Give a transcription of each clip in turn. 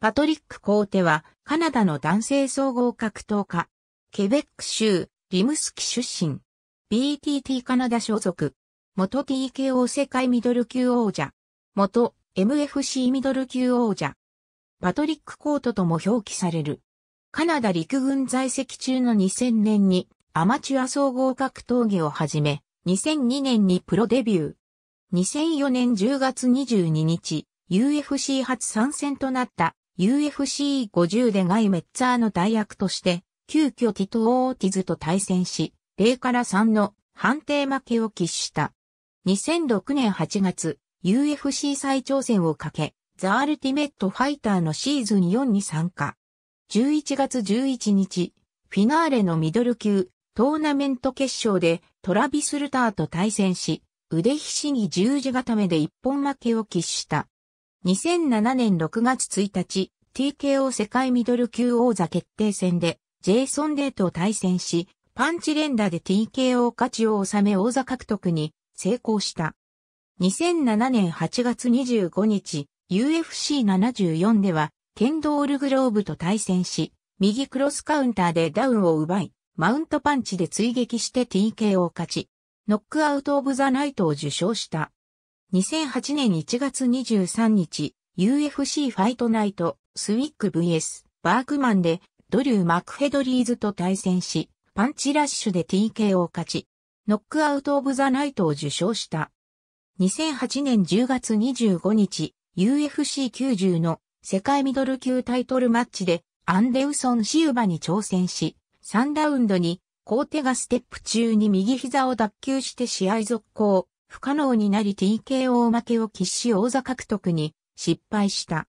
パトリック・コーテは、カナダの男性総合格闘家。ケベック州、リムスキ出身。BTT カナダ所属。元 TKO 世界ミドル級王者。元 MFC ミドル級王者。パトリック・コートとも表記される。カナダ陸軍在籍中の2000年にアマチュア総合格闘技を始め、2002年にプロデビュー。2004年10月22日、UFC 初参戦となった UFC50 でガイ・メッツァーの代役として、急遽ティト・オーティズと対戦し、0から3の判定負けを喫した。2006年8月、UFC 再挑戦をかけ、ザ・アルティメット・ファイターのシーズン4に参加。11月11日、フィナーレのミドル級、トーナメント決勝でトラビス・ルターと対戦し、腕ひしぎ十字固めで一本負けを喫した。2007年6月1日、TKO 世界ミドル級王座決定戦で、ジェイソン・デーと対戦し、パンチ連打で TKO 勝ちを収め王座獲得に成功した。2007年8月25日、UFC74 では、ケンドール・グローブと対戦し、右クロスカウンターでダウンを奪い、マウントパンチで追撃して TKO 勝ち、ノックアウト・オブ・ザ・ナイトを受賞した。2008年1月23日、UFC ファイトナイト、スウィック VS、バークマンで、ドリュー・マクヘドリーズと対戦し、パンチラッシュで TK を勝ち、ノックアウト・オブ・ザ・ナイトを受賞した。2008年10月25日、UFC90 の世界ミドル級タイトルマッチで、アンデウソン・シウバに挑戦し、3ラウンドに、コーテがステップ中に右膝を脱臼して試合続行。不可能になり TKO 負けを喫し王座獲得に失敗した。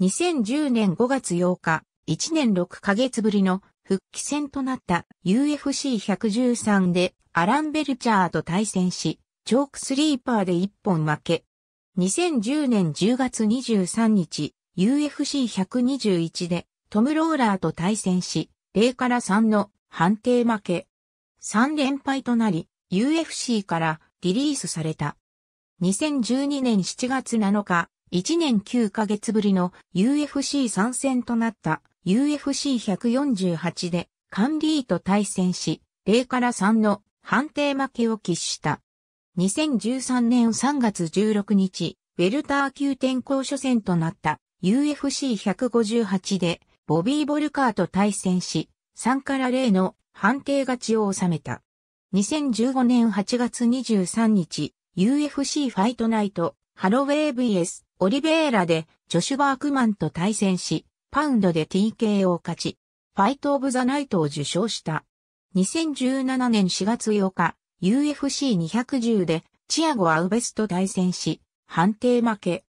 2010年5月8日、1年6ヶ月ぶりの復帰戦となった UFC113 でアラン・ベルチャーと対戦し、チョークスリーパーで1本負け。2010年10月23日、UFC121 でトム・ローラーと対戦し、0から3の判定負け。3連敗となり、UFC からリリースされた。2012年7月7日、1年9ヶ月ぶりの UFC 参戦となった UFC148 でカンリーと対戦し、0から3の判定負けを喫した。2013年3月16日、ウェルター級転校初戦となった UFC158 でボビー・ボルカーと対戦し、3から0の判定勝ちを収めた。2015年8月23日、UFC ファイトナイト、ハロウェイ vs オリベーラでジョシュ・バークマンと対戦し、パウンドで TK を勝ち、ファイト・オブ・ザ・ナイトを受賞した。2017年4月8日、UFC210 でチアゴ・アウベスと対戦し、判定負け。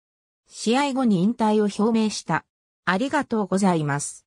試合後に引退を表明した。ありがとうございます。